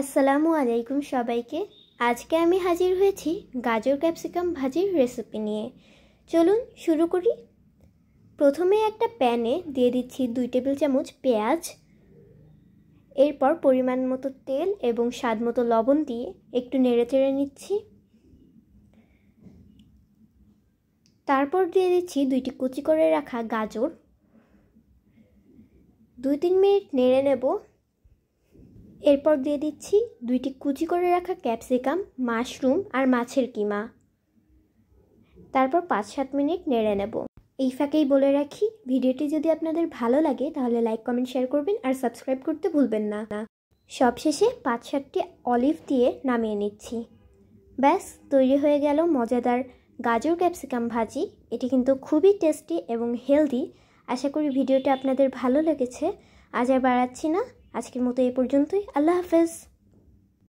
আসসালামু আলাইকুম সবাইকে আজকে আমি হাজির হয়েছি গাজর ক্যাপসিকাম ভাজির রেসিপি নিয়ে চলুন শুরু করি প্রথমে একটা প্যানে দিয়ে দিচ্ছি দুই টেবিল চামচ পেঁয়াজ এরপর পরিমাণ মতো তেল এবং স্বাদ মতো লবণ দিয়ে একটু নেড়ে চেড়ে নিচ্ছি তারপর দিয়ে দিচ্ছি দুইটি কুচি করে রাখা গাজর দুই তিন মিনিট নেড়ে নেব এরপর দিয়ে দিচ্ছি দুইটি কুচি করে রাখা ক্যাপসিকাম মাশরুম আর মাছের কিমা তারপর পাঁচ সাত মিনিট নেড়ে নেব এই ফাঁকেই বলে রাখি ভিডিওটি যদি আপনাদের ভালো লাগে তাহলে লাইক কমেন্ট শেয়ার করবেন আর সাবস্ক্রাইব করতে ভুলবেন না সবশেষে পাঁচ সাতটি অলিভ দিয়ে নামিয়ে নিচ্ছি ব্যাস তৈরি হয়ে গেল মজাদার গাজর ক্যাপসিকাম ভাজি এটি কিন্তু খুবই টেস্টি এবং হেলদি আশা করি ভিডিওটি আপনাদের ভালো লেগেছে আজ আর বাড়াচ্ছি না আজকের মতো এ পর্যন্তই আল্লাহ হাফেজ